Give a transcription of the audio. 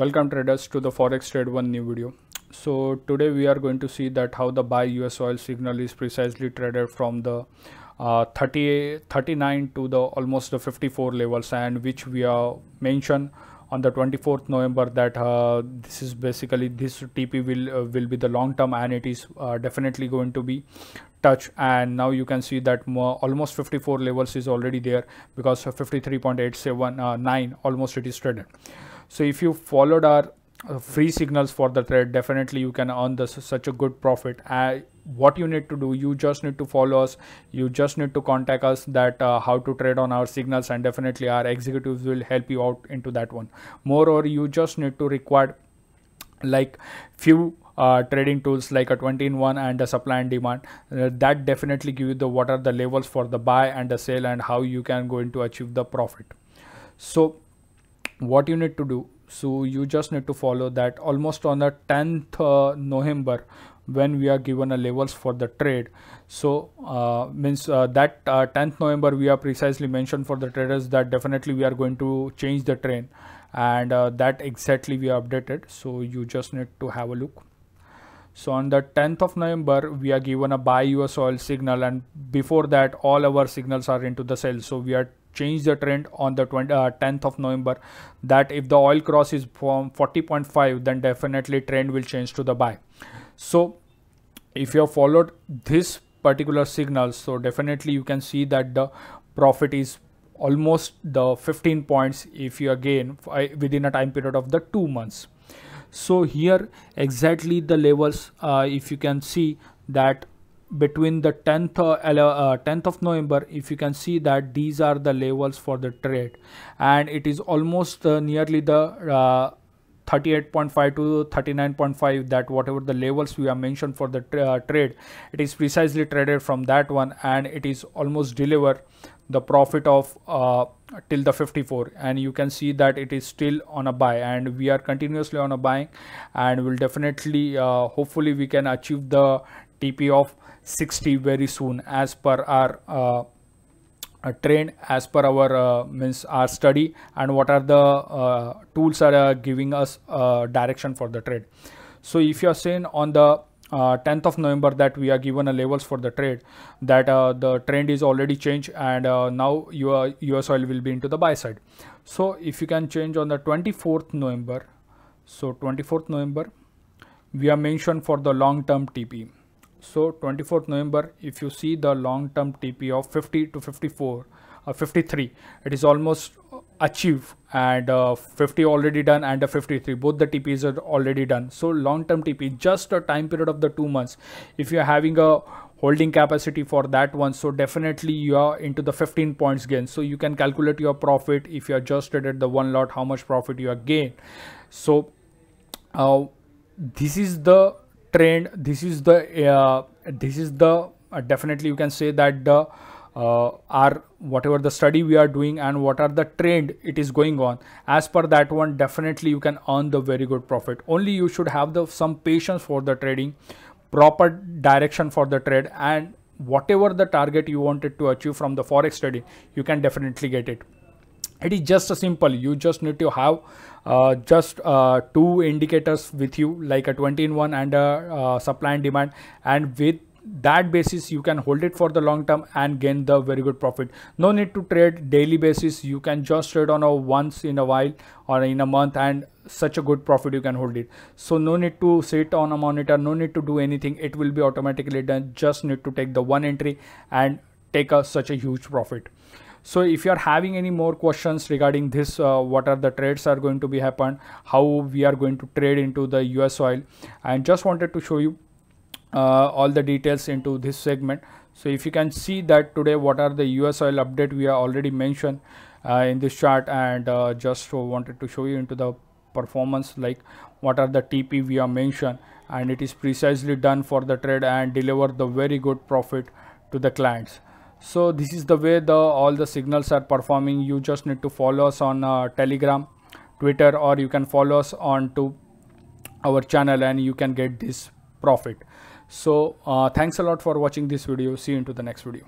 welcome traders to the forex trade one new video so today we are going to see that how the buy us oil signal is precisely traded from the uh, 30 39 to the almost the 54 levels and which we are mentioned on the 24th November that uh, this is basically this TP will uh, will be the long term and it is uh, definitely going to be touch and now you can see that more, almost 54 levels is already there because 53.879 uh, almost it is traded so if you followed our uh, free signals for the trade, definitely you can earn this such a good profit uh, what you need to do you just need to follow us you just need to contact us that uh, how to trade on our signals and definitely our executives will help you out into that one moreover you just need to require like few uh, trading tools like a 20 in 1 and a supply and demand uh, that definitely give you the what are the levels for the buy and the sell and how you can go into achieve the profit so what you need to do so you just need to follow that almost on the 10th uh, november when we are given a levels for the trade so uh, means uh, that 10th uh, november we are precisely mentioned for the traders that definitely we are going to change the train, and uh, that exactly we updated so you just need to have a look so on the 10th of November, we are given a buy US oil signal and before that all our signals are into the sell. So we are change the trend on the 20, uh, 10th of November that if the oil cross is from 40.5 then definitely trend will change to the buy. So if you have followed this particular signal so definitely you can see that the profit is almost the 15 points if you again uh, within a time period of the two months. So here exactly the levels uh, if you can see that between the 10th, uh, 10th uh, of November if you can see that these are the levels for the trade and it is almost uh, nearly the uh, 38.5 to 39.5 that whatever the levels we have mentioned for the tra uh, trade it is precisely traded from that one and it is almost deliver the profit of uh, till the 54 and you can see that it is still on a buy and we are continuously on a buying and will definitely uh, hopefully we can achieve the TP of 60 very soon as per our uh, trend as per our uh, means our study and what are the uh, tools are uh, giving us uh, direction for the trade so if you are seeing on the uh, 10th of November that we are given a levels for the trade that uh, the trend is already changed and uh, now your US oil will be into the buy side. So if you can change on the 24th November, so 24th November, we are mentioned for the long term TP. So 24th November, if you see the long term TP of 50 to 54, uh, 53, it is almost achieve and uh, 50 already done and a 53 both the tps are already done so long term tp just a time period of the two months if you're having a holding capacity for that one so definitely you are into the 15 points gain so you can calculate your profit if you are just traded the one lot how much profit you are gain so uh, this is the trend this is the uh, this is the uh, definitely you can say that the uh, whatever the study we are doing and what are the trend it is going on as per that one definitely you can earn the very good profit only you should have the some patience for the trading proper direction for the trade and whatever the target you wanted to achieve from the forex study, you can definitely get it it is just a simple you just need to have uh, just uh, two indicators with you like a 20 in 1 and a uh, supply and demand and with that basis you can hold it for the long term and gain the very good profit no need to trade daily basis you can just trade on a once in a while or in a month and such a good profit you can hold it so no need to sit on a monitor no need to do anything it will be automatically done just need to take the one entry and take a, such a huge profit so if you are having any more questions regarding this uh, what are the trades are going to be happen how we are going to trade into the us oil and just wanted to show you uh, all the details into this segment. So if you can see that today what are the US oil update we are already mentioned uh, in this chart and uh, just wanted to show you into the performance like what are the TP we are mentioned and it is precisely done for the trade and deliver the very good profit to the clients. So this is the way the all the signals are performing. You just need to follow us on uh, Telegram, Twitter or you can follow us on to our channel and you can get this profit. So uh, thanks a lot for watching this video. See you into the next video.